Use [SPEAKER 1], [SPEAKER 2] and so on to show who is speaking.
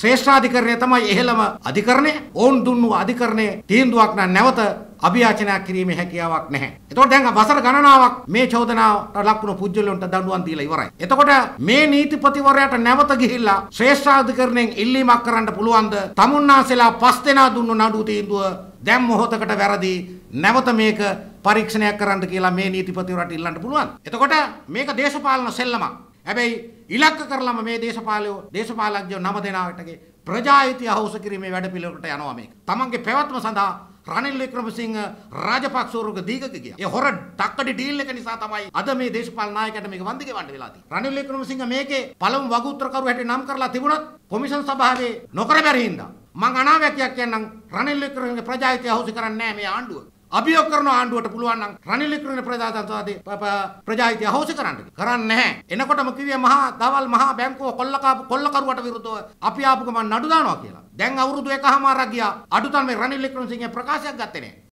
[SPEAKER 1] ශ්‍රේෂ්ඨාධිකරණය තමයි එහෙළම අධිකරණය. ඔවුන් දුන්නු අධිකරණය තීන්දුවක් නැවත අභියාචනයක් කිරීමේ හැකියාවක් නැහැ. එතකොට දැන් වසර ගණනාවක් මේ චෝදනාවට ලක්ුණු පුජ්‍යලොන්ට දඬුවම් දීලා ඉවරයි. එතකොට මේ නීතිපතිවරයාට නැවත ගිහිල්ලා ශ්‍රේෂ්ඨාධිකරණයෙන් ඉල්ලීමක් කරන්න පුළුවන්ද? තමුන්නාසෙලා පස් දෙනා දුන්නු නඩු තීන්දුව දැන් මොහොතකට වැරදි නැවත මේක පරීක්ෂණයක් කරන්න කියලා මේ නීතිපතිවරට ඉල්ලන්න පුළුවන්. එතකොට මේක දේශපාලන සෙල්ලමක්. හැබැයි ඉලක්ක කරලම මේ දේශපාලයෝ දේශපාලඥයෝ නම දෙනාටගේ ප්‍රජාහිතය අහෝස කිරීමේ වැඩපිළිවෙලට යනවා මේක. තමන්ගේ පැවැත්ම සඳහා රනිල් වික්‍රමසිංහ රාජපක්ෂවරුක දීගක ගියා. ඒ හොර ඩක්කඩි ඩීල් එක නිසා තමයි අද මේ දේශපාලන නායකයන්ට මේක වන්දි ගෙවන්න වෙලා තියෙන්නේ. රනිල් වික්‍රමසිංහ මේකේ පළමු වගඋත්තරකරු හැටියට නම් කරලා තිබුණත් කොමිෂන් සභාවේ නොකර බැරි හින්දා මං අනාවැකියක් කියන්නම් රනිල් වික්‍රමසිංහගේ ප්‍රජාහිතය අහෝසි කරන්නේ නැහැ මේ ආණ්ඩුව. අභියෝග කරන ආණ්ඩුවට පුළුවන් නම් රනිල් වික්‍රමසිංහ ප්‍රජාතන්ත්‍රවාදී ප්‍රජාහිතය අහෝසි කරන්න කරන්නේ නැහැ. එනකොටම කිව්වේ මහා දවල් මහා බැංකුව කොල්ලකාපු කොල්ලකරුවට විරුද්ධව අපි ආපු ගමන් නඩු දානවා කියලා. දැන් අවුරුදු එකහමාරක් ගියා. අඩුතන් මේ රනිල් වික්‍රමසිංහගේ ප්‍රකාශයක් ගත්තේ නැහැ.